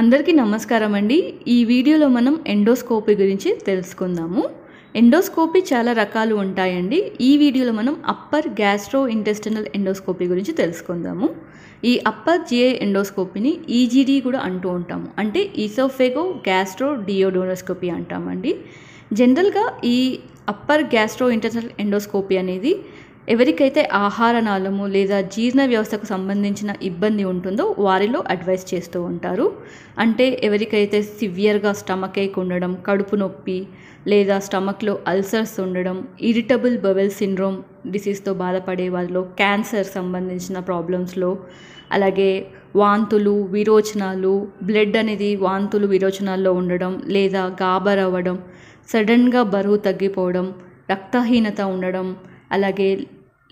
అందరికీ నమస్కారం అండి ఈ వీడియోలో మనం ఎండోస్కోపీ గురించి తెలుసుకుందాము ఎండోస్కోపీ చాలా రకాలు ఉంటాయండి ఈ వీడియోలో మనం అప్పర్ గ్యాస్ట్రో ఇంటెస్టినల్ ఎండోస్కోపీ గురించి తెలుసుకుందాము ఈ అప్పర్ జిఐ ఎండోస్కోపీని ఈజీడీ కూడా అంటూ ఉంటాము అంటే ఈసోఫెగో గ్యాస్ట్రో డియోడోనోస్కోపీ అంటామండి జనరల్గా ఈ అప్పర్ గ్యాస్ట్రో ఇంటెస్టినల్ ఎండోస్కోపీ అనేది ఎవరికైతే ఆహారనాళము లేదా జీర్ణ వ్యవస్థకు సంబంధించిన ఇబ్బంది ఉంటుందో వారిలో అడ్వైస్ చేస్తూ ఉంటారు అంటే ఎవరికైతే సివియర్గా స్టమక్ ఏక్ ఉండడం కడుపు నొప్పి లేదా స్టమక్లో అల్సర్స్ ఉండడం ఇరిటబుల్ బవెల్ సిండ్రోమ్ డిసీజ్తో బాధపడే వాళ్ళు క్యాన్సర్ సంబంధించిన ప్రాబ్లమ్స్లో అలాగే వాంతులు విరోచనాలు బ్లడ్ అనేది వాంతులు విరోచనాల్లో ఉండడం లేదా గాబర్ అవ్వడం సడన్గా బరువు తగ్గిపోవడం రక్తహీనత ఉండడం అలాగే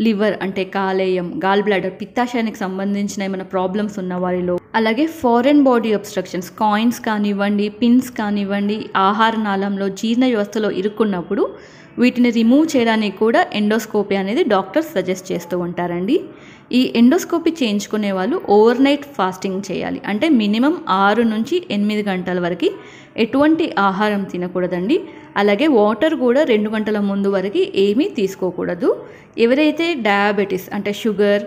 లివర్ అంటే కాలేయం గాల్ బ్లాడర్ పిత్తాశయానికి సంబంధించిన ఏమైనా ప్రాబ్లమ్స్ ఉన్న వారిలో అలాగే ఫారెన్ బాడీ అబ్స్ట్రక్షన్స్ కాయిన్స్ కానివ్వండి పిన్స్ కానివ్వండి ఆహార నాళంలో జీర్ణ వ్యవస్థలో ఇరుక్కున్నప్పుడు వీటిని రిమూవ్ చేయడానికి కూడా ఎండోస్కోపీ అనేది డాక్టర్స్ సజెస్ట్ చేస్తూ ఉంటారండి ఈ ఎండోస్కోపీ చేయించుకునే వాళ్ళు ఓవర్ నైట్ ఫాస్టింగ్ చేయాలి అంటే మినిమం ఆరు నుంచి ఎనిమిది గంటల వరకు ఎటువంటి ఆహారం తినకూడదండి అలాగే వాటర్ కూడా రెండు గంటల ముందు వరకు ఏమీ తీసుకోకూడదు ఎవరైతే డయాబెటీస్ అంటే షుగర్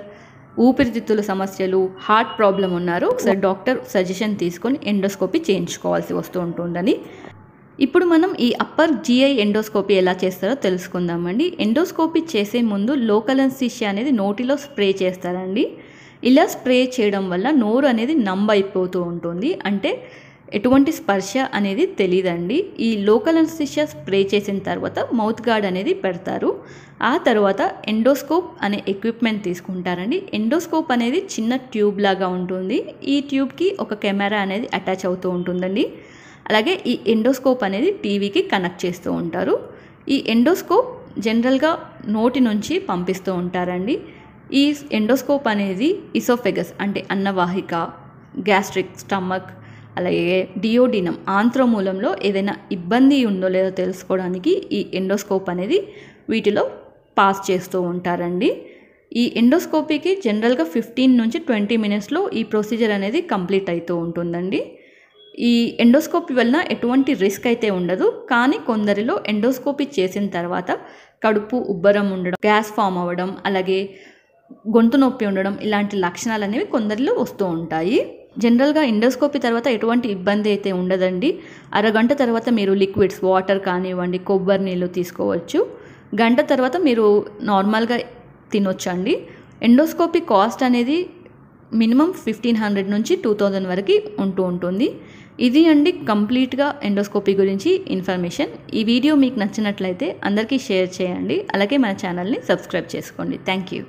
ఊపిరితిత్తుల సమస్యలు హార్ట్ ప్రాబ్లం ఉన్నారు ఒకసారి డాక్టర్ సజెషన్ తీసుకొని ఎండోస్కోపీ చేయించుకోవాల్సి వస్తూ ఉంటుందని ఇప్పుడు మనం ఈ అప్పర్ జిఐ ఎండోస్కోపీ ఎలా చేస్తారో తెలుసుకుందామండి ఎండోస్కోపీ చేసే ముందు లోకల్ అన్సిషియా అనేది నోటిలో స్ప్రే చేస్తారండి ఇలా స్ప్రే చేయడం వల్ల నోరు అనేది నంబ్ అయిపోతూ ఉంటుంది అంటే ఎటువంటి స్పర్శ అనేది తెలియదండి ఈ లోకల్ అనస్థిషియా స్ప్రే చేసిన తర్వాత మౌత్ గార్డ్ అనేది పెడతారు ఆ తర్వాత ఎండోస్కోప్ అనే ఎక్విప్మెంట్ తీసుకుంటారండి ఎండోస్కోప్ అనేది చిన్న ట్యూబ్ లాగా ఉంటుంది ఈ ట్యూబ్కి ఒక కెమెరా అనేది అటాచ్ అవుతూ ఉంటుందండి అలాగే ఈ ఎండోస్కోప్ అనేది టీవీకి కనెక్ట్ చేస్తూ ఉంటారు ఈ ఎండోస్కోప్ జనరల్గా నోటి నుంచి పంపిస్తూ ఉంటారండి ఈ ఎండోస్కోప్ అనేది ఇసోఫెగస్ అంటే అన్నవాహిక గ్యాస్ట్రిక్ స్టమక్ అలాగే డియోడినం ఆంత్రమూలంలో ఏదైనా ఇబ్బంది ఉందో లేదో తెలుసుకోవడానికి ఈ ఎండోస్కోప్ అనేది వీటిలో పాస్ చేస్తూ ఉంటారండి ఈ ఎండోస్కోపీకి జనరల్గా ఫిఫ్టీన్ నుంచి ట్వంటీ మినిట్స్లో ఈ ప్రొసీజర్ అనేది కంప్లీట్ అవుతూ ఉంటుందండి ఈ ఎండోస్కోపీ వలన ఎటువంటి రిస్క్ అయితే ఉండదు కానీ కొందరిలో ఎండోస్కోపీ చేసిన తర్వాత కడుపు ఉబ్బరం ఉండడం గ్యాస్ ఫామ్ అవ్వడం అలాగే గొంతు నొప్పి ఉండడం ఇలాంటి లక్షణాలు అనేవి కొందరిలో వస్తూ ఉంటాయి జనరల్గా ఎండోస్కోపీ తర్వాత ఎటువంటి ఇబ్బంది అయితే ఉండదండి అరగంట తర్వాత మీరు లిక్విడ్స్ వాటర్ కానివ్వండి కొబ్బరి నీళ్ళు తీసుకోవచ్చు గంట తర్వాత మీరు నార్మల్గా తినొచ్చండి ఎండోస్కోపీ కాస్ట్ అనేది మినిమం ఫిఫ్టీన్ హండ్రెడ్ నుంచి టూ థౌజండ్ వరకు ఉంటూ ఉంటుంది ఇది అండి కంప్లీట్గా ఎండోస్కోపీ గురించి ఇన్ఫర్మేషన్ ఈ వీడియో మీకు నచ్చినట్లయితే అందరికీ షేర్ చేయండి అలాగే మన ఛానల్ని సబ్స్క్రైబ్ చేసుకోండి థ్యాంక్ యూ